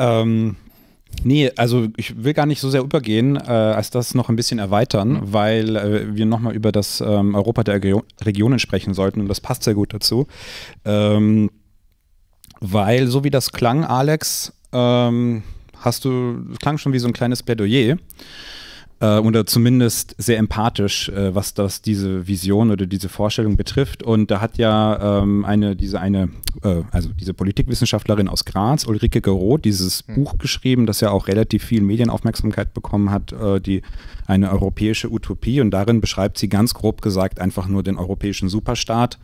Ähm, Nee, also ich will gar nicht so sehr übergehen, äh, als das noch ein bisschen erweitern, mhm. weil äh, wir nochmal über das ähm, Europa der Regio Regionen sprechen sollten und das passt sehr gut dazu. Ähm, weil, so wie das klang, Alex, ähm, hast du, klang schon wie so ein kleines Plädoyer äh, oder zumindest sehr empathisch, äh, was das diese Vision oder diese Vorstellung betrifft. Und da hat ja ähm, eine, diese eine, äh, also diese Politikwissenschaftlerin aus Graz, Ulrike Geroth, dieses mhm. Buch geschrieben, das ja auch relativ viel Medienaufmerksamkeit bekommen hat, äh, die eine europäische Utopie. Und darin beschreibt sie ganz grob gesagt einfach nur den europäischen Superstaat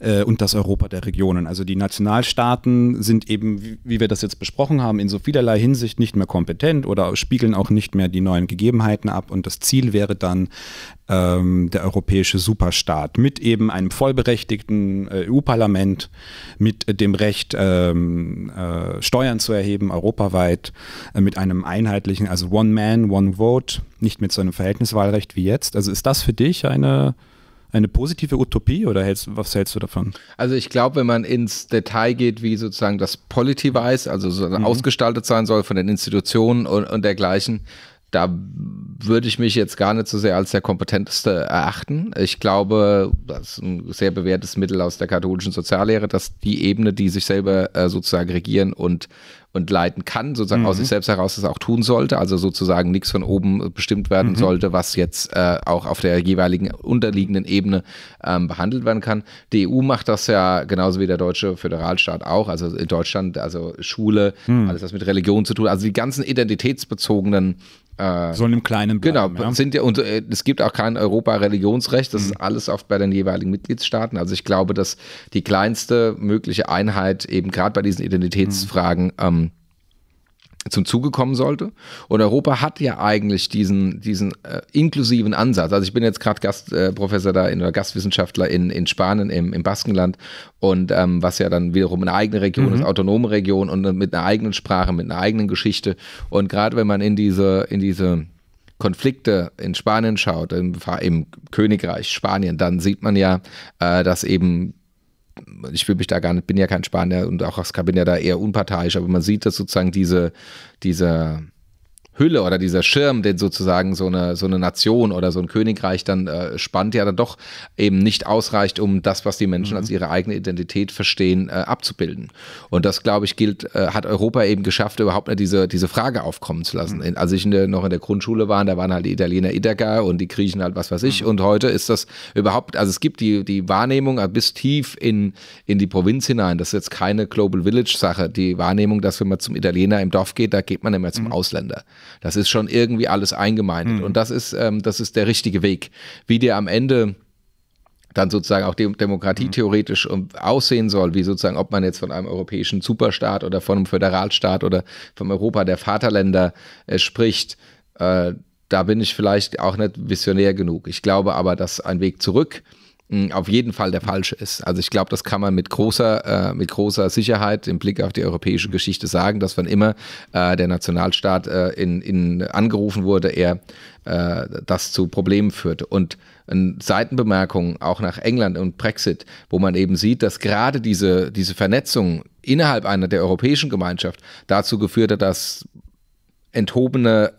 äh, und das Europa der Regionen. Also die Nationalstaaten sind eben, wie, wie wir das jetzt besprochen haben, in so vielerlei Hinsicht nicht mehr kompetent oder spiegeln auch nicht mehr die neuen Gegebenheiten ab und das Ziel wäre dann ähm, der europäische Superstaat mit eben einem vollberechtigten äh, EU-Parlament, mit dem Recht, ähm, äh, Steuern zu erheben, europaweit, äh, mit einem einheitlichen, also One Man, One Vote, nicht mit so einem Verhältniswahlrecht wie jetzt. Also ist das für dich eine eine positive Utopie oder hältst, was hältst du davon? Also ich glaube, wenn man ins Detail geht, wie sozusagen das Politivize, also so mhm. ausgestaltet sein soll von den Institutionen und, und dergleichen, da würde ich mich jetzt gar nicht so sehr als der kompetenteste erachten. Ich glaube, das ist ein sehr bewährtes Mittel aus der katholischen Soziallehre, dass die Ebene, die sich selber äh, sozusagen regieren und und leiten kann, sozusagen mhm. aus sich mhm. selbst heraus das auch tun sollte, also sozusagen nichts von oben äh, bestimmt werden mhm. sollte, was jetzt äh, auch auf der jeweiligen unterliegenden Ebene ähm, behandelt werden kann. Die EU macht das ja genauso wie der deutsche Föderalstaat auch, also in Deutschland, also Schule, mhm. alles was mit Religion zu tun, also die ganzen identitätsbezogenen äh, Sollen im Kleinen bleiben. Genau, ja. sind ja, und äh, es gibt auch kein Europa-Religionsrecht, das mhm. ist alles oft bei den jeweiligen Mitgliedstaaten. Also ich glaube, dass die kleinste mögliche Einheit eben gerade bei diesen Identitätsfragen mhm. ähm, zum Zuge kommen sollte. Und Europa hat ja eigentlich diesen, diesen äh, inklusiven Ansatz. Also ich bin jetzt gerade Gastprofessor äh, da in, oder Gastwissenschaftler in, in Spanien, im, im Baskenland und ähm, was ja dann wiederum eine eigene Region mhm. ist, autonome Region und äh, mit einer eigenen Sprache, mit einer eigenen Geschichte. Und gerade wenn man in diese, in diese Konflikte in Spanien schaut, im, im Königreich Spanien, dann sieht man ja, äh, dass eben ich will mich da gar nicht, bin ja kein Spanier und auch bin ja da eher unparteiisch, aber man sieht, das sozusagen diese, diese Hülle oder dieser Schirm, den sozusagen so eine, so eine Nation oder so ein Königreich dann äh, spannt, ja dann doch eben nicht ausreicht, um das, was die Menschen mhm. als ihre eigene Identität verstehen, äh, abzubilden. Und das, glaube ich, gilt, äh, hat Europa eben geschafft, überhaupt nicht diese, diese Frage aufkommen zu lassen. Mhm. als ich in der, noch in der Grundschule war, da waren halt die Italiener Ithaca und die Griechen halt was weiß ich. Mhm. Und heute ist das überhaupt, also es gibt die, die Wahrnehmung also bis tief in, in die Provinz hinein. Das ist jetzt keine Global Village Sache. Die Wahrnehmung, dass wenn man zum Italiener im Dorf geht, da geht man immer zum mhm. Ausländer. Das ist schon irgendwie alles eingemeindet. Mhm. Und das ist, ähm, das ist der richtige Weg. Wie der am Ende dann sozusagen auch Demokratie mhm. theoretisch ähm, aussehen soll, wie sozusagen, ob man jetzt von einem europäischen Superstaat oder von einem Föderalstaat oder vom Europa der Vaterländer äh, spricht, äh, da bin ich vielleicht auch nicht visionär genug. Ich glaube aber, dass ein Weg zurück äh, auf jeden Fall der falsche ist. Also ich glaube, das kann man mit großer, äh, mit großer Sicherheit im Blick auf die europäische Geschichte sagen, dass wann immer äh, der Nationalstaat äh, in, in, angerufen wurde, er äh, das zu Problemen führte. Und eine Seitenbemerkung auch nach England und Brexit, wo man eben sieht, dass gerade diese, diese Vernetzung innerhalb einer der europäischen Gemeinschaft dazu geführt hat, dass enthobene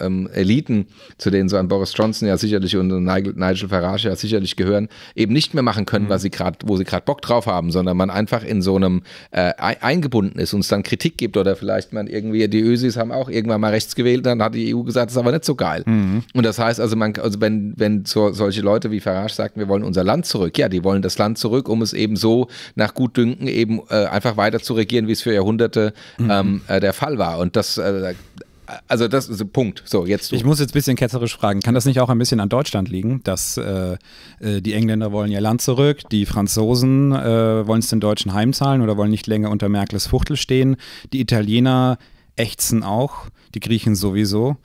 äh, ähm, Eliten, zu denen so ein Boris Johnson ja sicherlich und Nigel, Nigel Farage ja sicherlich gehören, eben nicht mehr machen können, mhm. was sie gerade, wo sie gerade Bock drauf haben, sondern man einfach in so einem äh, eingebunden ist und es dann Kritik gibt oder vielleicht man irgendwie, die Ösis haben auch irgendwann mal rechts gewählt, dann hat die EU gesagt, das ist aber nicht so geil. Mhm. Und das heißt also, man, also wenn, wenn so, solche Leute wie Farage sagen, wir wollen unser Land zurück, ja, die wollen das Land zurück, um es eben so nach Gutdünken eben äh, einfach weiter zu regieren, wie es für Jahrhunderte mhm. ähm, äh, der Fall war. Und das äh, also das ist ein Punkt. So, jetzt. Du. Ich muss jetzt ein bisschen ketzerisch fragen. Kann das nicht auch ein bisschen an Deutschland liegen, dass äh, äh, die Engländer wollen ihr Land zurück, die Franzosen äh, wollen es den Deutschen heimzahlen oder wollen nicht länger unter Merkels Fuchtel stehen, die Italiener ächzen auch, die Griechen sowieso.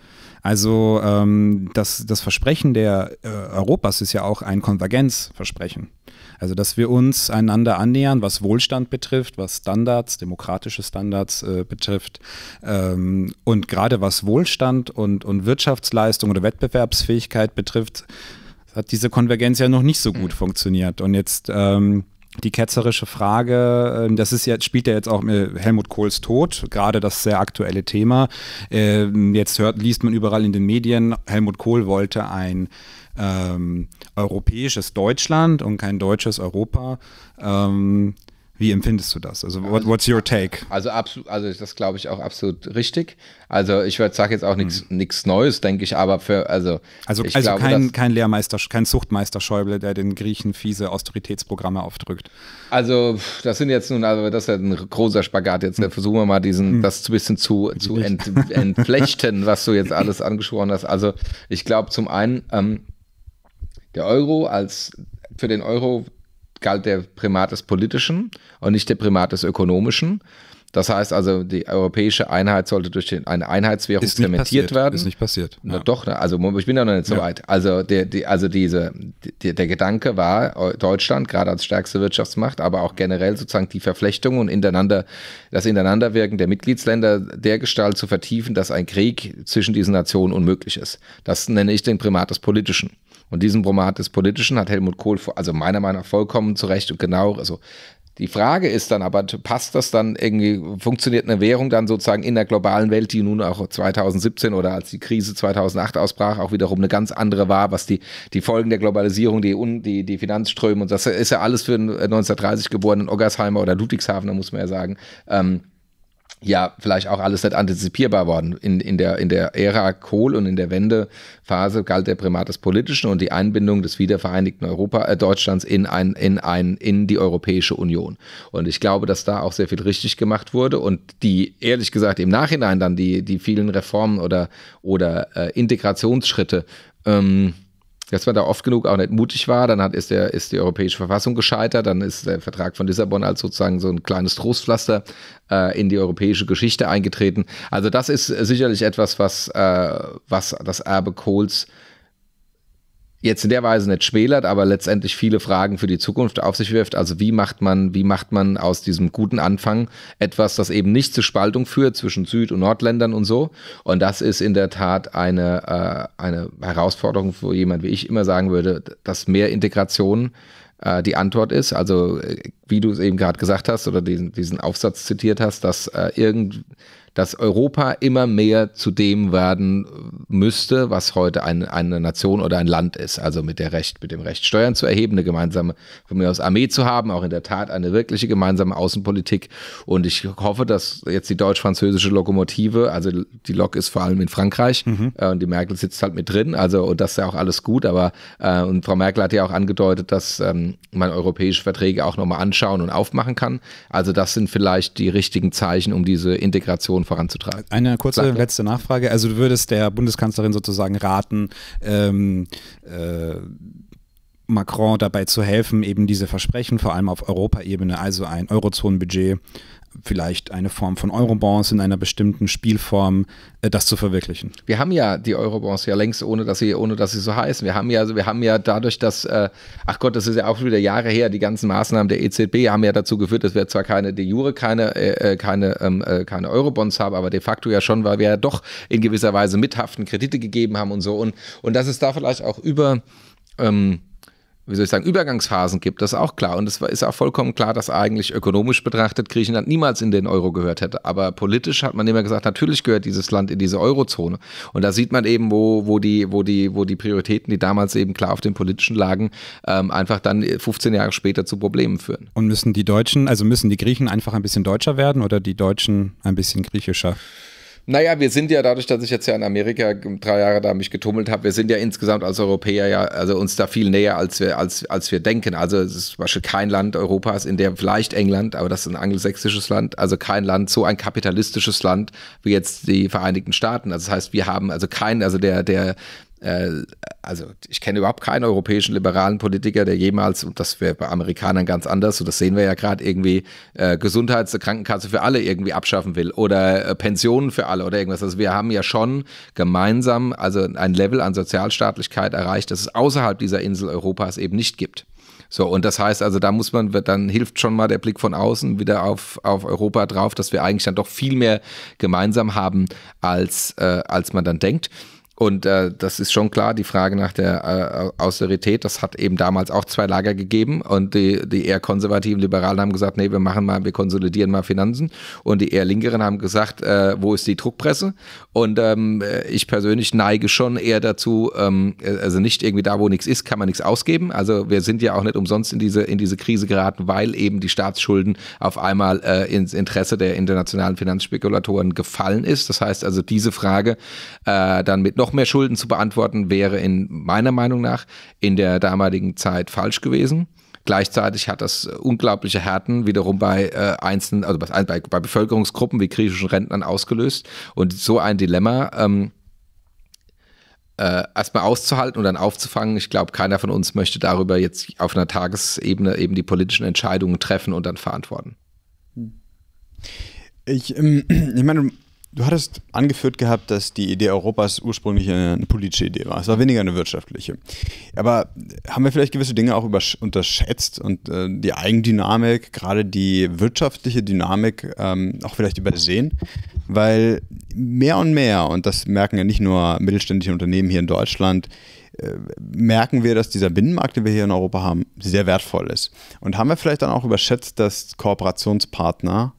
Also ähm, das, das Versprechen der äh, Europas ist ja auch ein Konvergenzversprechen. Also, dass wir uns einander annähern, was Wohlstand betrifft, was Standards, demokratische Standards äh, betrifft. Ähm, und gerade was Wohlstand und, und Wirtschaftsleistung oder Wettbewerbsfähigkeit betrifft, hat diese Konvergenz ja noch nicht so gut mhm. funktioniert. Und jetzt. Ähm, die ketzerische Frage, ähm, das ist jetzt, spielt ja jetzt auch Helmut Kohls Tod, gerade das sehr aktuelle Thema. Ähm, jetzt hört, liest man überall in den Medien, Helmut Kohl wollte ein ähm, europäisches Deutschland und kein deutsches Europa. Ähm, wie empfindest du das? Also, what, also, what's your take? Also, absolut, also das glaube ich auch absolut richtig. Also, ich sage jetzt auch nichts hm. Neues, denke ich, aber für, also. Also, also glaube, kein, kein Lehrmeister, kein Zuchtmeister Schäuble, der den Griechen fiese Austeritätsprogramme aufdrückt. Also, das sind jetzt nun, also, das ist ja ein großer Spagat. Jetzt hm. versuchen wir mal, diesen, hm. das ein bisschen zu, zu ent, entflechten, was du jetzt alles angeschworen hast. Also, ich glaube, zum einen, ähm, der Euro als für den Euro galt der Primat des Politischen und nicht der Primat des Ökonomischen. Das heißt also, die europäische Einheit sollte durch den, eine Einheitswährung zementiert werden. Ist nicht passiert. Na, Doch, also ich bin da noch nicht so ja. weit. Also, der, die, also diese, die, der Gedanke war, Deutschland gerade als stärkste Wirtschaftsmacht, aber auch generell sozusagen die Verflechtung und ineinander, das Ineinanderwirken der Mitgliedsländer dergestalt zu vertiefen, dass ein Krieg zwischen diesen Nationen unmöglich ist. Das nenne ich den Primat des Politischen. Und diesen Bromat des Politischen hat Helmut Kohl, also meiner Meinung nach, vollkommen zu Recht und genau, also die Frage ist dann aber, passt das dann irgendwie, funktioniert eine Währung dann sozusagen in der globalen Welt, die nun auch 2017 oder als die Krise 2008 ausbrach, auch wiederum eine ganz andere war, was die, die Folgen der Globalisierung, die, die, die Finanzströme und das ist ja alles für einen 1930 geborenen Oggersheimer oder Ludwigshafen, muss man ja sagen, ähm, ja vielleicht auch alles nicht antizipierbar worden. In, in, der, in der Ära Kohl und in der Wendephase galt der Primat des Politischen und die Einbindung des wiedervereinigten Europa, äh, Deutschlands in, ein, in, ein, in die Europäische Union. Und ich glaube, dass da auch sehr viel richtig gemacht wurde und die, ehrlich gesagt, im Nachhinein dann die, die vielen Reformen oder, oder äh, Integrationsschritte ähm, dass man da oft genug auch nicht mutig war. Dann hat, ist, der, ist die europäische Verfassung gescheitert. Dann ist der Vertrag von Lissabon als sozusagen so ein kleines Trostpflaster äh, in die europäische Geschichte eingetreten. Also das ist sicherlich etwas, was, äh, was das Erbe Kohls jetzt in der Weise nicht schmälert, aber letztendlich viele Fragen für die Zukunft auf sich wirft. Also wie macht man, wie macht man aus diesem guten Anfang etwas, das eben nicht zur Spaltung führt zwischen Süd- und Nordländern und so? Und das ist in der Tat eine, äh, eine Herausforderung, wo jemand wie ich immer sagen würde, dass mehr Integration äh, die Antwort ist. Also äh, wie du es eben gerade gesagt hast oder diesen, diesen Aufsatz zitiert hast, dass äh, irgend dass Europa immer mehr zu dem werden müsste, was heute ein, eine Nation oder ein Land ist. Also mit, der Recht, mit dem Recht, Steuern zu erheben, eine gemeinsame, von mir aus Armee zu haben, auch in der Tat eine wirkliche gemeinsame Außenpolitik. Und ich hoffe, dass jetzt die deutsch-französische Lokomotive, also die Lok ist vor allem in Frankreich mhm. Äh, und die Merkel sitzt halt mit drin. Also, und das ist ja auch alles gut, aber äh, und Frau Merkel hat ja auch angedeutet, dass ähm, man europäische Verträge auch nochmal anschauen und aufmachen kann. Also, das sind vielleicht die richtigen Zeichen, um diese Integration voranzutragen. Eine kurze Sag, letzte Nachfrage. Also du würdest der Bundeskanzlerin sozusagen raten, ähm, äh, Macron dabei zu helfen, eben diese Versprechen vor allem auf Europaebene, also ein Eurozonenbudget vielleicht eine Form von Eurobonds in einer bestimmten Spielform, äh, das zu verwirklichen. Wir haben ja die Eurobonds ja längst, ohne dass sie, ohne dass sie so heißen. Wir haben ja, also wir haben ja dadurch, dass, äh, ach Gott, das ist ja auch wieder Jahre her, die ganzen Maßnahmen der EZB haben ja dazu geführt, dass wir zwar keine de jure keine, äh, äh keine, ähm, äh, keine Eurobonds haben, aber de facto ja schon, weil wir ja doch in gewisser Weise mithaften Kredite gegeben haben und so. Und, und dass es da vielleicht auch über ähm, wie soll ich sagen, Übergangsphasen gibt, das ist auch klar. Und es ist auch vollkommen klar, dass eigentlich ökonomisch betrachtet Griechenland niemals in den Euro gehört hätte. Aber politisch hat man immer gesagt, natürlich gehört dieses Land in diese Eurozone. Und da sieht man eben, wo, wo, die, wo, die, wo die Prioritäten, die damals eben klar auf den politischen lagen, ähm, einfach dann 15 Jahre später zu Problemen führen. Und müssen die Deutschen, also müssen die Griechen einfach ein bisschen deutscher werden oder die Deutschen ein bisschen griechischer? Naja, wir sind ja dadurch, dass ich jetzt ja in Amerika drei Jahre da mich getummelt habe, wir sind ja insgesamt als Europäer ja, also uns da viel näher, als wir, als, als wir denken. Also es ist zum Beispiel kein Land Europas, in der vielleicht England, aber das ist ein angelsächsisches Land, also kein Land, so ein kapitalistisches Land wie jetzt die Vereinigten Staaten. Also das heißt, wir haben also keinen, also der, der, äh, also ich kenne überhaupt keinen europäischen liberalen Politiker, der jemals, und das wäre bei Amerikanern ganz anders, und das sehen wir ja gerade irgendwie, äh, Gesundheits- und Krankenkasse für alle irgendwie abschaffen will oder äh, Pensionen für alle oder irgendwas. Also wir haben ja schon gemeinsam also ein Level an Sozialstaatlichkeit erreicht, das es außerhalb dieser Insel Europas eben nicht gibt. So, und das heißt also, da muss man, dann hilft schon mal der Blick von außen wieder auf, auf Europa drauf, dass wir eigentlich dann doch viel mehr gemeinsam haben, als, äh, als man dann denkt. Und äh, das ist schon klar, die Frage nach der äh, Austerität, das hat eben damals auch zwei Lager gegeben und die, die eher konservativen Liberalen haben gesagt, nee, wir machen mal, wir konsolidieren mal Finanzen und die eher Linkeren haben gesagt, äh, wo ist die Druckpresse? Und ähm, äh, ich persönlich neige schon eher dazu, ähm, äh, also nicht irgendwie da, wo nichts ist, kann man nichts ausgeben. Also wir sind ja auch nicht umsonst in diese, in diese Krise geraten, weil eben die Staatsschulden auf einmal äh, ins Interesse der internationalen Finanzspekulatoren gefallen ist. Das heißt also, diese Frage äh, dann mit noch noch mehr Schulden zu beantworten, wäre in meiner Meinung nach in der damaligen Zeit falsch gewesen. Gleichzeitig hat das unglaubliche Härten wiederum bei äh, einzelnen, also bei, bei, Bevölkerungsgruppen wie griechischen Rentnern ausgelöst. Und so ein Dilemma ähm, äh, erstmal auszuhalten und dann aufzufangen. Ich glaube, keiner von uns möchte darüber jetzt auf einer Tagesebene eben die politischen Entscheidungen treffen und dann verantworten. Ich, ähm, ich meine, Du hattest angeführt gehabt, dass die Idee Europas ursprünglich eine politische Idee war. Es war weniger eine wirtschaftliche. Aber haben wir vielleicht gewisse Dinge auch unterschätzt und äh, die Eigendynamik, gerade die wirtschaftliche Dynamik, ähm, auch vielleicht übersehen? Weil mehr und mehr, und das merken ja nicht nur mittelständische Unternehmen hier in Deutschland, äh, merken wir, dass dieser Binnenmarkt, den wir hier in Europa haben, sehr wertvoll ist. Und haben wir vielleicht dann auch überschätzt, dass Kooperationspartner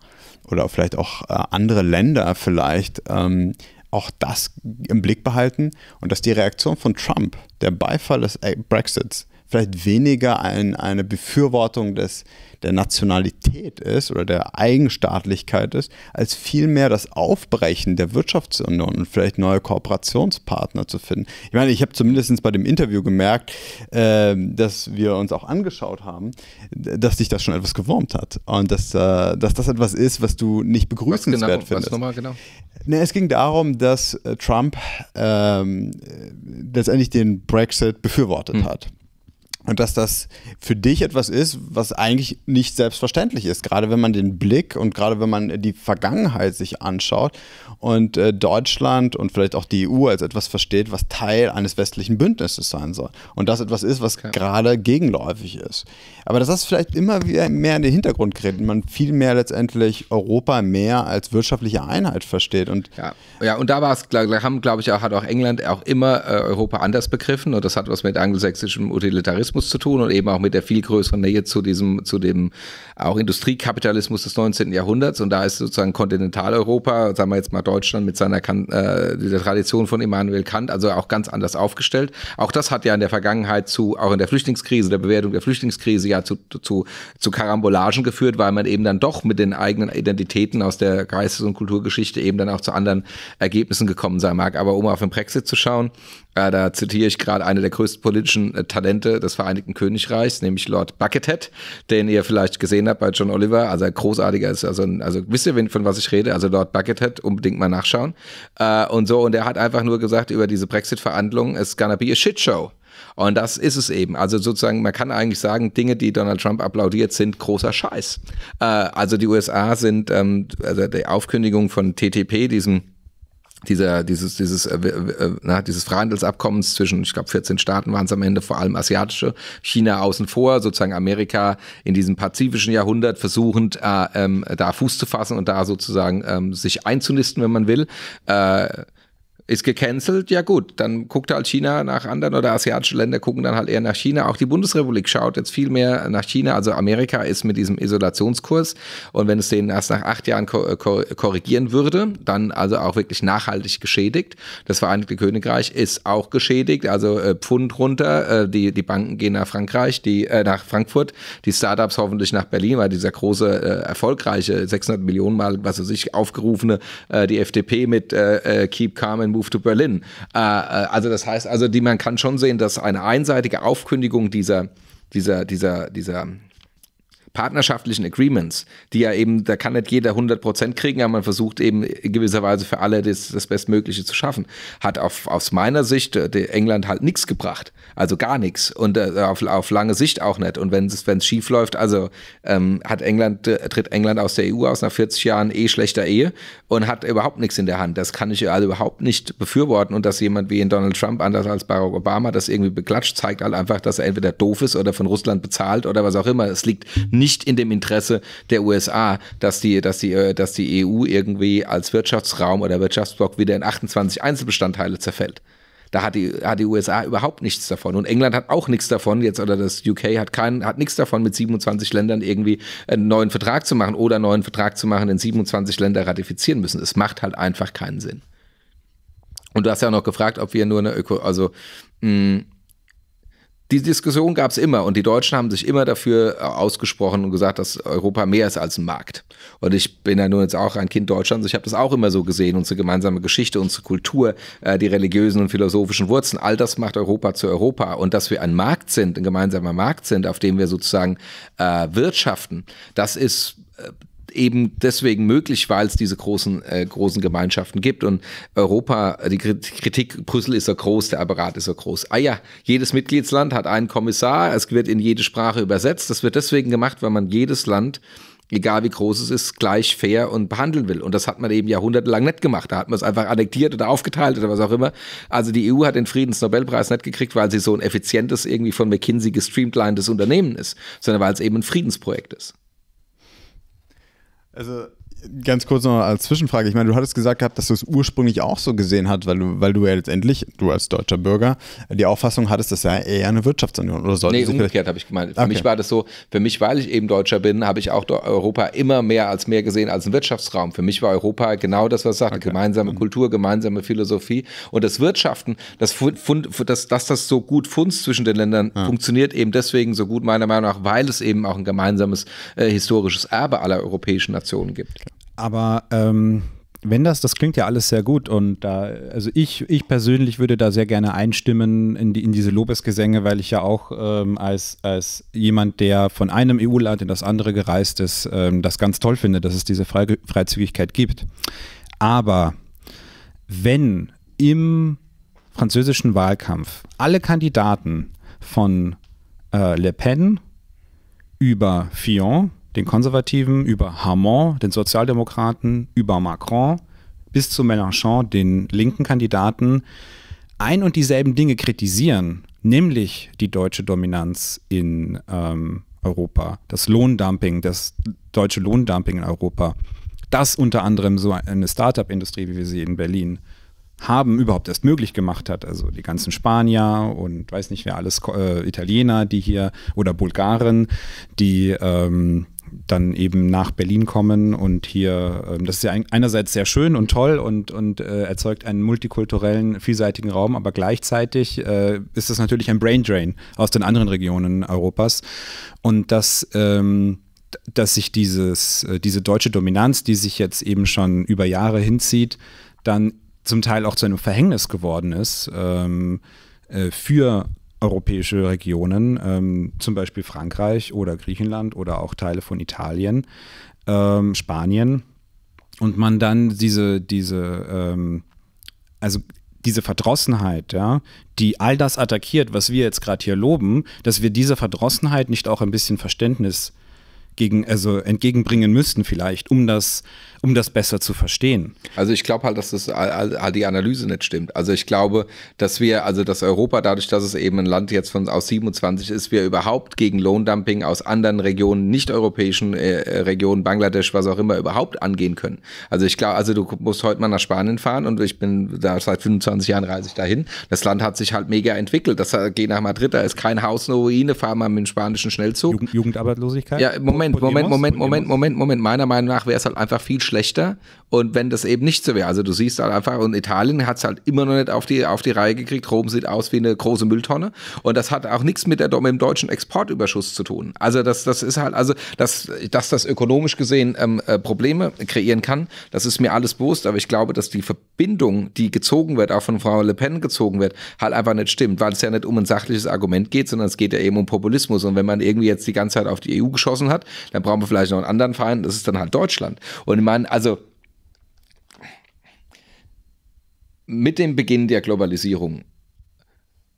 oder vielleicht auch äh, andere Länder vielleicht ähm, auch das im Blick behalten und dass die Reaktion von Trump, der Beifall des Brexits, vielleicht weniger ein, eine Befürwortung des, der Nationalität ist oder der Eigenstaatlichkeit ist, als vielmehr das Aufbrechen der Wirtschaftsunion und vielleicht neue Kooperationspartner zu finden. Ich meine, ich habe zumindest bei dem Interview gemerkt, äh, dass wir uns auch angeschaut haben, dass dich das schon etwas gewurmt hat und dass, äh, dass das etwas ist, was du nicht begrüßenswert was genau, findest. Was nochmal genau? Na, es ging darum, dass äh, Trump äh, letztendlich den Brexit befürwortet hm. hat. Und dass das für dich etwas ist, was eigentlich nicht selbstverständlich ist, gerade wenn man den Blick und gerade wenn man die Vergangenheit sich anschaut und äh, Deutschland und vielleicht auch die EU als etwas versteht, was Teil eines westlichen Bündnisses sein soll. Und das etwas ist, was okay. gerade gegenläufig ist. Aber dass das vielleicht immer wieder mehr in den Hintergrund gerät und man viel mehr letztendlich Europa mehr als wirtschaftliche Einheit versteht. Und ja. ja, und da war es, haben, glaube ich, auch, hat auch England auch immer äh, Europa anders begriffen und das hat was mit angelsächsischem Utilitarismus Kapitalismus zu tun und eben auch mit der viel größeren Nähe zu diesem, zu dem auch Industriekapitalismus des 19. Jahrhunderts. Und da ist sozusagen Kontinentaleuropa, sagen wir jetzt mal Deutschland mit seiner äh, dieser Tradition von Immanuel Kant, also auch ganz anders aufgestellt. Auch das hat ja in der Vergangenheit zu, auch in der Flüchtlingskrise, der Bewertung der Flüchtlingskrise ja zu, zu, zu Karambolagen geführt, weil man eben dann doch mit den eigenen Identitäten aus der Geistes- und Kulturgeschichte eben dann auch zu anderen Ergebnissen gekommen sein mag. Aber um auf den Brexit zu schauen, äh, da zitiere ich gerade eine der größten politischen äh, Talente des Vereinigten Königreichs, nämlich Lord Buckethead, den ihr vielleicht gesehen habt bei John Oliver. Also ein großartiger ist, also, ein, also wisst ihr, von was ich rede? Also Lord Buckethead, unbedingt mal nachschauen. Äh, und so, und er hat einfach nur gesagt über diese Brexit-Verhandlungen, it's gonna be a shit show. Und das ist es eben. Also sozusagen, man kann eigentlich sagen, Dinge, die Donald Trump applaudiert, sind großer Scheiß. Äh, also die USA sind, ähm, also die Aufkündigung von TTP, diesem dieser, dieses, dieses, äh, äh, na, dieses Freihandelsabkommens zwischen, ich glaube, 14 Staaten waren es am Ende, vor allem asiatische, China außen vor, sozusagen Amerika in diesem pazifischen Jahrhundert versuchend äh, ähm, da Fuß zu fassen und da sozusagen ähm, sich einzunisten, wenn man will. Äh, ist gecancelt, ja gut, dann guckt halt China nach anderen oder asiatische Länder gucken dann halt eher nach China. Auch die Bundesrepublik schaut jetzt viel mehr nach China. Also Amerika ist mit diesem Isolationskurs und wenn es den erst nach acht Jahren korrigieren würde, dann also auch wirklich nachhaltig geschädigt. Das Vereinigte Königreich ist auch geschädigt, also äh, Pfund runter, äh, die, die Banken gehen nach Frankreich, die äh, nach Frankfurt, die Startups hoffentlich nach Berlin, weil dieser große, äh, erfolgreiche, 600 Millionen Mal, was weiß ich, aufgerufene, äh, die FDP mit äh, äh Keep Carmen Move to Berlin. Äh, äh, also das heißt, also die man kann schon sehen, dass eine einseitige Aufkündigung dieser dieser dieser dieser partnerschaftlichen Agreements, die ja eben, da kann nicht jeder 100% kriegen, aber man versucht eben in gewisser Weise für alle das, das Bestmögliche zu schaffen, hat auf, aus meiner Sicht äh, England halt nichts gebracht. Also gar nichts und äh, auf, auf lange Sicht auch nicht. Und wenn es schief läuft, also ähm, hat England, äh, tritt England aus der EU aus nach 40 Jahren eh schlechter Ehe und hat überhaupt nichts in der Hand. Das kann ich also überhaupt nicht befürworten und dass jemand wie in Donald Trump, anders als Barack Obama, das irgendwie beklatscht, zeigt halt einfach, dass er entweder doof ist oder von Russland bezahlt oder was auch immer. Es liegt nicht nicht in dem Interesse der USA, dass die, dass die, äh, dass die EU irgendwie als Wirtschaftsraum oder Wirtschaftsblock wieder in 28 Einzelbestandteile zerfällt. Da hat die, hat die USA überhaupt nichts davon. Und England hat auch nichts davon, jetzt, oder das UK hat keinen, hat nichts davon, mit 27 Ländern irgendwie einen neuen Vertrag zu machen oder einen neuen Vertrag zu machen, den 27 Länder ratifizieren müssen. Es macht halt einfach keinen Sinn. Und du hast ja auch noch gefragt, ob wir nur eine Öko, also mh, die Diskussion gab es immer und die Deutschen haben sich immer dafür äh, ausgesprochen und gesagt, dass Europa mehr ist als ein Markt. Und ich bin ja nun jetzt auch ein Kind Deutschlands, ich habe das auch immer so gesehen, unsere gemeinsame Geschichte, unsere Kultur, äh, die religiösen und philosophischen Wurzeln, all das macht Europa zu Europa. Und dass wir ein Markt sind, ein gemeinsamer Markt sind, auf dem wir sozusagen äh, wirtschaften, das ist Äh, eben deswegen möglich, weil es diese großen, äh, großen Gemeinschaften gibt. Und Europa, äh, die Kritik, Brüssel ist so groß, der Apparat ist so groß. Ah ja, jedes Mitgliedsland hat einen Kommissar, es wird in jede Sprache übersetzt. Das wird deswegen gemacht, weil man jedes Land egal wie groß es ist, gleich fair und behandeln will. Und das hat man eben jahrhundertelang nicht gemacht. Da hat man es einfach annektiert oder aufgeteilt oder was auch immer. Also die EU hat den Friedensnobelpreis nicht gekriegt, weil sie so ein effizientes, irgendwie von McKinsey gestreamlinedes Unternehmen ist, sondern weil es eben ein Friedensprojekt ist. Also Ganz kurz noch als Zwischenfrage. Ich meine, du hattest gesagt gehabt, dass du es ursprünglich auch so gesehen hast, weil du, weil du ja letztendlich, du als deutscher Bürger, die Auffassung hattest, das sei eher eine Wirtschaftsunion oder sollte Nee, umgekehrt habe ich gemeint. Für okay. mich war das so, für mich, weil ich eben Deutscher bin, habe ich auch Europa immer mehr als mehr gesehen als einen Wirtschaftsraum. Für mich war Europa genau das, was ich sagte, okay. gemeinsame mhm. Kultur, gemeinsame Philosophie und das Wirtschaften, das Fund, das, dass das so gut funzt zwischen den Ländern, ja. funktioniert eben deswegen so gut, meiner Meinung nach, weil es eben auch ein gemeinsames äh, historisches Erbe aller europäischen Nationen gibt. Okay. Aber ähm, wenn das, das klingt ja alles sehr gut und da, also ich, ich persönlich würde da sehr gerne einstimmen in, die, in diese Lobesgesänge, weil ich ja auch ähm, als, als jemand, der von einem EU-Land in das andere gereist ist, ähm, das ganz toll finde, dass es diese Fre Freizügigkeit gibt. Aber wenn im französischen Wahlkampf alle Kandidaten von äh, Le Pen über Fillon den Konservativen über Hamon, den Sozialdemokraten, über Macron bis zu Mélenchon, den linken Kandidaten, ein und dieselben Dinge kritisieren, nämlich die deutsche Dominanz in ähm, Europa, das Lohndumping, das deutsche Lohndumping in Europa, das unter anderem so eine Start-up-Industrie, wie wir sie in Berlin haben, überhaupt erst möglich gemacht hat. Also die ganzen Spanier und weiß nicht wer alles, äh, Italiener, die hier oder Bulgaren, die ähm, dann eben nach Berlin kommen und hier, ähm, das ist ja einerseits sehr schön und toll und, und äh, erzeugt einen multikulturellen, vielseitigen Raum, aber gleichzeitig äh, ist es natürlich ein Braindrain aus den anderen Regionen Europas und das ähm, dass sich dieses, äh, diese deutsche Dominanz, die sich jetzt eben schon über Jahre hinzieht, dann zum Teil auch zu einem Verhängnis geworden ist ähm, äh, für europäische Regionen, ähm, zum Beispiel Frankreich oder Griechenland oder auch Teile von Italien, ähm, Spanien. Und man dann diese, diese, ähm, also diese Verdrossenheit, ja, die all das attackiert, was wir jetzt gerade hier loben, dass wir diese Verdrossenheit nicht auch ein bisschen Verständnis gegen, also entgegenbringen müssten vielleicht, um das um das besser zu verstehen. Also ich glaube halt, dass das die Analyse nicht stimmt. Also ich glaube, dass wir, also dass Europa dadurch, dass es eben ein Land jetzt von aus 27 ist, wir überhaupt gegen Lohndumping aus anderen Regionen, nicht europäischen äh, äh Regionen, Bangladesch, was auch immer, überhaupt angehen können. Also ich glaube, also du musst heute mal nach Spanien fahren und ich bin da seit 25 Jahren reise ich dahin. Das Land hat sich halt mega entwickelt. Das äh, geht nach Madrid, da ist kein Haus, eine Ruine, fahren wir mit dem spanischen Schnellzug. Jugend Jugendarbeitslosigkeit? Ja, Moment, Moment, Moment, Moment, Moment, Moment, Moment. Meiner Meinung nach wäre es halt einfach viel schlechter. Und wenn das eben nicht so wäre, also du siehst halt einfach, und Italien hat es halt immer noch nicht auf die, auf die Reihe gekriegt. Rom sieht aus wie eine große Mülltonne. Und das hat auch nichts mit, der, mit dem deutschen Exportüberschuss zu tun. Also das, das ist halt, also dass, dass das ökonomisch gesehen ähm, äh, Probleme kreieren kann, das ist mir alles bewusst. Aber ich glaube, dass die Verbindung, die gezogen wird, auch von Frau Le Pen gezogen wird, halt einfach nicht stimmt, weil es ja nicht um ein sachliches Argument geht, sondern es geht ja eben um Populismus. Und wenn man irgendwie jetzt die ganze Zeit auf die EU geschossen hat, dann brauchen wir vielleicht noch einen anderen Verein, das ist dann halt Deutschland. Und in man, also mit dem Beginn der Globalisierung,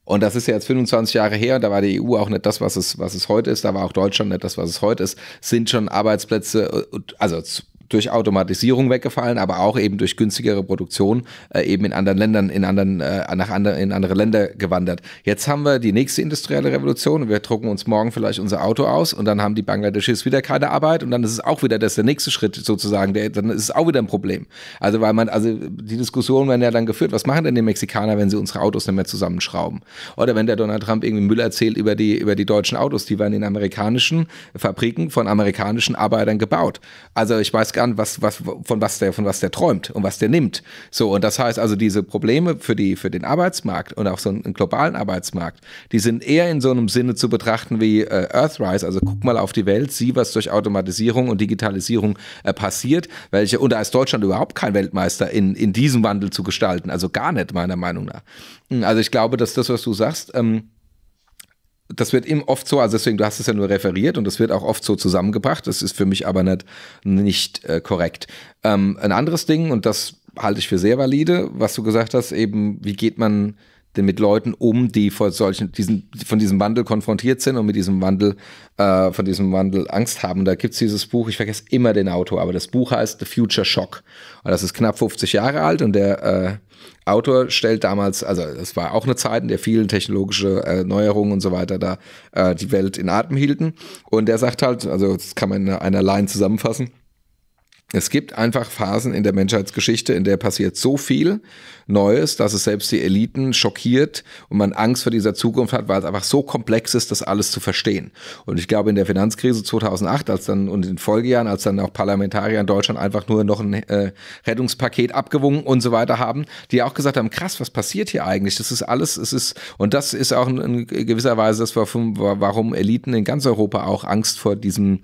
und das ist ja jetzt 25 Jahre her, da war die EU auch nicht das, was es, was es heute ist, da war auch Deutschland nicht das, was es heute ist, sind schon Arbeitsplätze, äh, also durch Automatisierung weggefallen, aber auch eben durch günstigere Produktion äh, eben in anderen Ländern, in anderen, äh, nach andre, in andere Länder gewandert. Jetzt haben wir die nächste industrielle Revolution und wir drucken uns morgen vielleicht unser Auto aus und dann haben die Bangladeschis wieder keine Arbeit und dann ist es auch wieder das der nächste Schritt sozusagen, der, dann ist es auch wieder ein Problem. Also weil man, also die Diskussionen werden ja dann geführt, was machen denn die Mexikaner, wenn sie unsere Autos nicht mehr zusammenschrauben? Oder wenn der Donald Trump irgendwie Müll erzählt über die, über die deutschen Autos, die werden in amerikanischen Fabriken von amerikanischen Arbeitern gebaut. Also ich weiß gar an, was, was, von was der, von was der träumt und was der nimmt. So, und das heißt also, diese Probleme für die, für den Arbeitsmarkt und auch so einen, einen globalen Arbeitsmarkt, die sind eher in so einem Sinne zu betrachten wie äh, Earthrise, also guck mal auf die Welt, sieh, was durch Automatisierung und Digitalisierung äh, passiert, welche, und da ist Deutschland überhaupt kein Weltmeister in, in diesem Wandel zu gestalten, also gar nicht, meiner Meinung nach. Hm, also ich glaube, dass das, was du sagst, ähm, das wird eben oft so, also deswegen, du hast es ja nur referiert und das wird auch oft so zusammengebracht. Das ist für mich aber nicht, nicht äh, korrekt. Ähm, ein anderes Ding, und das halte ich für sehr valide, was du gesagt hast, eben, wie geht man denn mit Leuten um, die vor solchen, diesen, von diesem Wandel konfrontiert sind und mit diesem Wandel, äh, von diesem Wandel Angst haben. Da gibt es dieses Buch, ich vergesse immer den Autor, aber das Buch heißt The Future Shock. Und das ist knapp 50 Jahre alt und der äh, Autor stellt damals, also es war auch eine Zeit, in der vielen technologische Erneuerungen äh, und so weiter da äh, die Welt in Atem hielten. Und er sagt halt, also das kann man in einer Line zusammenfassen. Es gibt einfach Phasen in der Menschheitsgeschichte, in der passiert so viel Neues, dass es selbst die Eliten schockiert und man Angst vor dieser Zukunft hat, weil es einfach so komplex ist, das alles zu verstehen. Und ich glaube, in der Finanzkrise 2008 als dann und in den Folgejahren, als dann auch Parlamentarier in Deutschland einfach nur noch ein äh, Rettungspaket abgewungen und so weiter haben, die auch gesagt haben, krass, was passiert hier eigentlich? Das ist alles, es ist, und das ist auch in, in gewisser Weise das, warum Eliten in ganz Europa auch Angst vor diesem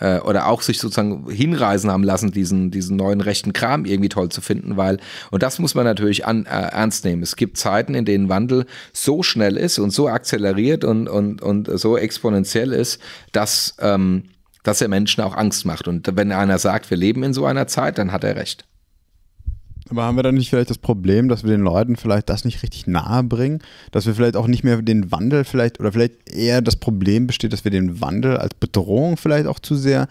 äh, oder auch sich sozusagen hinreisen haben lassen, diesen, diesen neuen rechten Kram irgendwie toll zu finden, weil, und das muss man natürlich an, äh, ernst nehmen. Es gibt Zeiten, in denen Wandel so schnell ist und so akzeleriert und, und, und so exponentiell ist, dass, ähm, dass er Menschen auch Angst macht. Und wenn einer sagt, wir leben in so einer Zeit, dann hat er recht. Aber haben wir dann nicht vielleicht das Problem, dass wir den Leuten vielleicht das nicht richtig nahe bringen? Dass wir vielleicht auch nicht mehr den Wandel vielleicht, oder vielleicht eher das Problem besteht, dass wir den Wandel als Bedrohung vielleicht auch zu sehr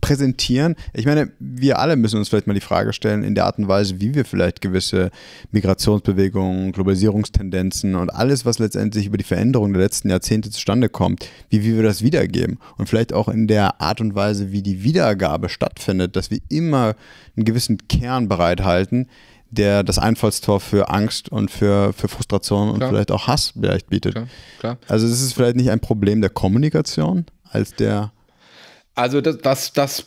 präsentieren. Ich meine, wir alle müssen uns vielleicht mal die Frage stellen, in der Art und Weise, wie wir vielleicht gewisse Migrationsbewegungen, Globalisierungstendenzen und alles, was letztendlich über die Veränderung der letzten Jahrzehnte zustande kommt, wie, wie wir das wiedergeben. Und vielleicht auch in der Art und Weise, wie die Wiedergabe stattfindet, dass wir immer einen gewissen Kern bereithalten, der das Einfallstor für Angst und für, für Frustration und klar. vielleicht auch Hass vielleicht bietet. Klar, klar. Also es ist vielleicht nicht ein Problem der Kommunikation als der also das, das, das,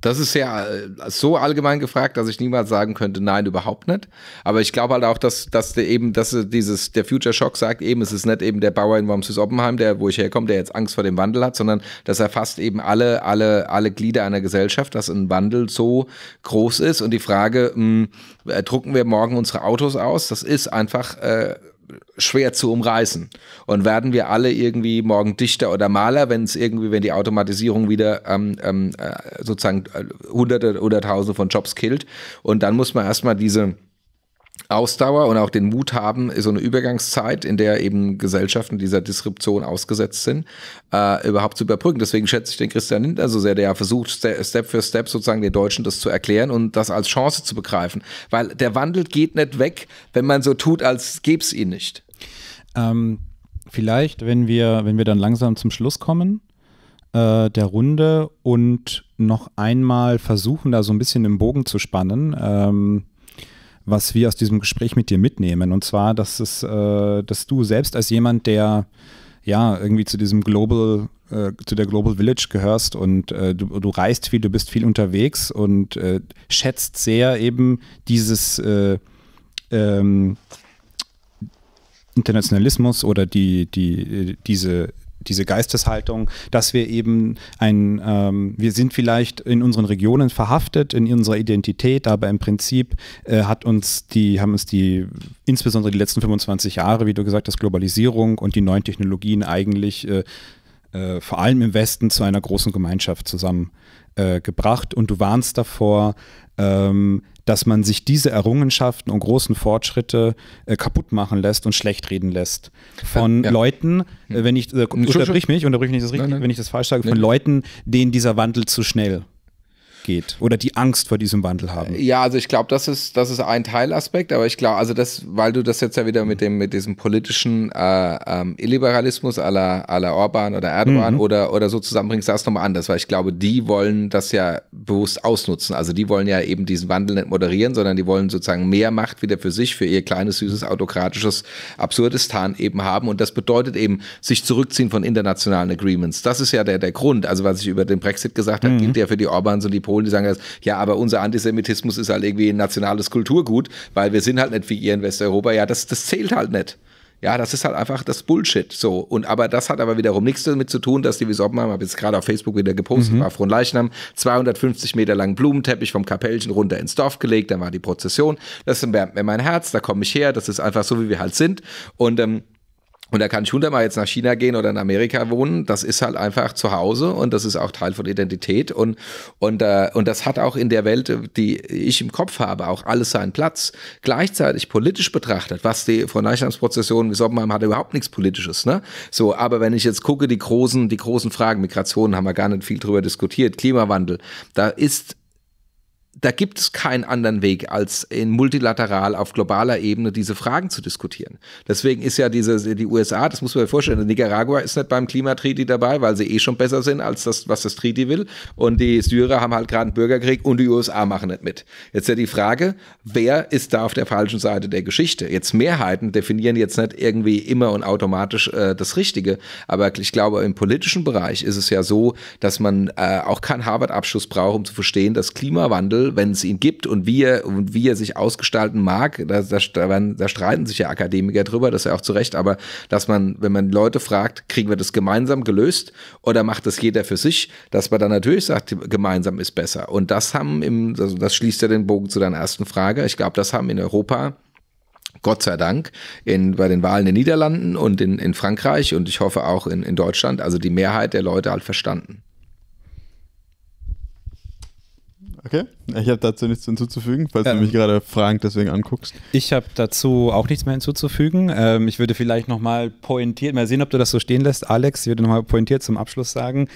das ist ja äh, so allgemein gefragt, dass ich niemals sagen könnte, nein, überhaupt nicht. Aber ich glaube halt auch, dass, dass der eben, dass dieses, der Future Shock sagt, eben, es ist nicht eben der Bauer in Wormsys Oppenheim, der, wo ich herkomme, der jetzt Angst vor dem Wandel hat, sondern das erfasst eben alle, alle, alle Glieder einer Gesellschaft, dass ein Wandel so groß ist. Und die Frage, mh, hm, äh, drucken wir morgen unsere Autos aus, das ist einfach. Äh, schwer zu umreißen. Und werden wir alle irgendwie morgen Dichter oder Maler, wenn es irgendwie, wenn die Automatisierung wieder ähm, ähm äh, sozusagen äh, Hunderte oder Tausende von Jobs killt. Und dann muss man erstmal diese Ausdauer und auch den Mut haben, so eine Übergangszeit, in der eben Gesellschaften dieser Disruption ausgesetzt sind, äh, überhaupt zu überbrücken. Deswegen schätze ich den Christian Lindner so sehr, der ja versucht, Step für Step sozusagen den Deutschen das zu erklären und das als Chance zu begreifen. Weil der Wandel geht nicht weg, wenn man so tut, als gäbe es ihn nicht. Ähm, vielleicht, wenn wir, wenn wir dann langsam zum Schluss kommen äh, der Runde und noch einmal versuchen, da so ein bisschen im Bogen zu spannen. Ähm was wir aus diesem Gespräch mit dir mitnehmen. Und zwar, dass, es, äh, dass du selbst als jemand, der ja irgendwie zu diesem Global, äh, zu der Global Village gehörst und äh, du, du, reist viel, du bist viel unterwegs und äh, schätzt sehr eben dieses äh, ähm, Internationalismus oder die, die, äh, diese, diese Geisteshaltung, dass wir eben ein, ähm, wir sind vielleicht in unseren Regionen verhaftet, in unserer Identität, aber im Prinzip äh, hat uns die, haben uns die, insbesondere die letzten 25 Jahre, wie du gesagt hast, Globalisierung und die neuen Technologien eigentlich äh, äh vor allem im Westen zu einer großen Gemeinschaft zusammen äh, gebracht und du warnst davor, ähm, dass man sich diese Errungenschaften und großen Fortschritte äh, kaputt machen lässt und schlecht reden lässt. Von ja. Leuten, äh, hm. wenn ich, äh, unterbrich mich, unterbrich mich das richtig, nein, nein. wenn ich das falsch sage, von Leuten, denen dieser Wandel zu schnell geht oder die Angst vor diesem Wandel haben. Ja, also ich glaube, das ist, das ist ein Teilaspekt, aber ich glaube, also das, weil du das jetzt ja wieder mit dem, mit diesem politischen äh, ähm, Illiberalismus aller aller Orban oder Erdogan mhm. oder, oder so zusammenbringst, sagst das nochmal anders, weil ich glaube, die wollen das ja bewusst ausnutzen. Also die wollen ja eben diesen Wandel nicht moderieren, sondern die wollen sozusagen mehr Macht wieder für sich, für ihr kleines, süßes, autokratisches Absurdistan eben haben. Und das bedeutet eben, sich zurückziehen von internationalen Agreements. Das ist ja der, der Grund. Also was ich über den Brexit gesagt habe, mhm. gilt ja für die Orbans und die Polen wiederholen, die sagen ja, aber unser Antisemitismus ist halt irgendwie ein nationales Kulturgut, weil wir sind halt nicht wie ihr in Westeuropa. Ja, das, das zählt halt nicht. Ja, das ist halt einfach das Bullshit. So. Und aber das hat aber wiederum nichts damit zu tun, dass die Wiesoppenheim, habe jetzt gerade auf Facebook wieder gepostet, mhm. war von Leichnam, 250 Meter langen Blumenteppich vom Kapellchen runter ins Dorf gelegt, dann war die Prozession. Das wärmt mir mein Herz, da komme ich her, das ist einfach so, wie wir halt sind. Und ähm, und da kann ich hundertmal jetzt nach China gehen oder in Amerika wohnen. Das ist halt einfach zu Hause und das ist auch Teil von Identität. Und, und, äh, und das hat auch in der Welt, die ich im Kopf habe, auch alles seinen Platz. Gleichzeitig politisch betrachtet, was die von Leichnamsprozessionen wie Soppenheim hat überhaupt nichts Politisches. Ne? So, aber wenn ich jetzt gucke, die großen, die großen Fragen, Migration haben wir gar nicht viel drüber diskutiert, Klimawandel, da ist da gibt es keinen anderen Weg, als in multilateral auf globaler Ebene diese Fragen zu diskutieren. Deswegen ist ja diese, die USA, das muss man sich vorstellen, Nicaragua ist nicht beim Klimatreaty dabei, weil sie eh schon besser sind, als das, was das Treaty will. Und die Syrer haben halt gerade einen Bürgerkrieg und die USA machen nicht mit. Jetzt ja die Frage, wer ist da auf der falschen Seite der Geschichte? Jetzt Mehrheiten definieren jetzt nicht irgendwie immer und automatisch äh, das Richtige. Aber ich glaube, im politischen Bereich ist es ja so, dass man äh, auch keinen Harvard-Abschluss braucht, um zu verstehen, dass Klimawandel soll, wenn es ihn gibt und wie er, und wie er sich ausgestalten mag, da, da, da streiten sich ja Akademiker drüber, das ist ja auch zu Recht, aber dass man, wenn man Leute fragt, kriegen wir das gemeinsam gelöst oder macht das jeder für sich, dass man dann natürlich sagt, gemeinsam ist besser. Und das haben im, also das schließt ja den Bogen zu deiner ersten Frage. Ich glaube, das haben in Europa Gott sei Dank, in, bei den Wahlen in den Niederlanden und in, in Frankreich und ich hoffe auch in, in Deutschland, also die Mehrheit der Leute halt verstanden. Okay, ich habe dazu nichts hinzuzufügen, falls ähm, du mich gerade fragend deswegen anguckst. Ich habe dazu auch nichts mehr hinzuzufügen. Ähm, ich würde vielleicht nochmal pointiert, mal sehen, ob du das so stehen lässt, Alex, ich würde nochmal pointiert zum Abschluss sagen.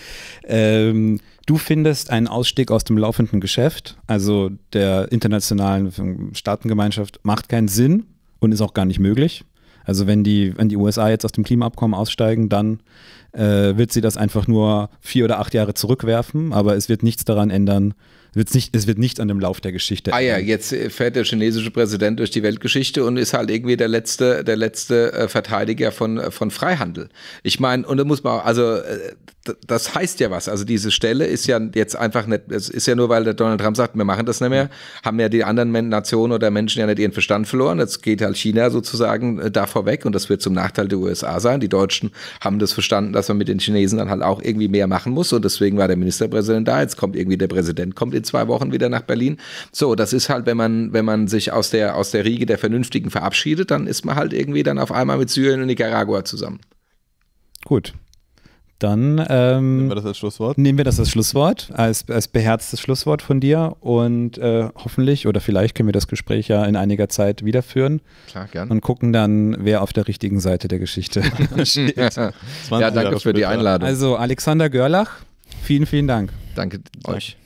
Ähm, du findest einen Ausstieg aus dem laufenden Geschäft, also der internationalen Staatengemeinschaft, macht keinen Sinn und ist auch gar nicht möglich. Also wenn die, wenn die USA jetzt aus dem Klimaabkommen aussteigen, dann äh, wird sie das einfach nur vier oder acht Jahre zurückwerfen, aber es wird nichts daran ändern. nicht, es wird nichts an dem Lauf der Geschichte ändern. Ah ja, jetzt fährt der chinesische Präsident durch die Weltgeschichte und ist halt irgendwie der letzte, der letzte äh, Verteidiger von, äh, von Freihandel. Ich meine, und da muss man, auch, also äh, das heißt ja was. Also diese Stelle ist ja jetzt einfach nicht, es ist ja nur, weil der Donald Trump sagt, wir machen das nicht mehr, haben ja die anderen Nationen oder Menschen ja nicht ihren Verstand verloren. Jetzt geht halt China sozusagen davor weg und das wird zum Nachteil der USA sein. Die Deutschen haben das verstanden, dass dass man mit den Chinesen dann halt auch irgendwie mehr machen muss. Und deswegen war der Ministerpräsident da. Jetzt kommt irgendwie der Präsident, kommt in zwei Wochen wieder nach Berlin. So, das ist halt, wenn man, wenn man sich aus der, aus der Riege der Vernünftigen verabschiedet, dann ist man halt irgendwie dann auf einmal mit Syrien und Nicaragua zusammen. Gut, dann ähm, nehmen wir das als Schlusswort. Nehmen wir das als Schlusswort, als, als beherztes Schlusswort von dir und äh, hoffentlich oder vielleicht können wir das Gespräch ja in einiger Zeit wiederführen. Klar, gern. Und gucken dann, wer auf der richtigen Seite der Geschichte steht. ja, danke Jahre für später. die Einladung. Also Alexander Görlach, vielen, vielen Dank. Danke euch.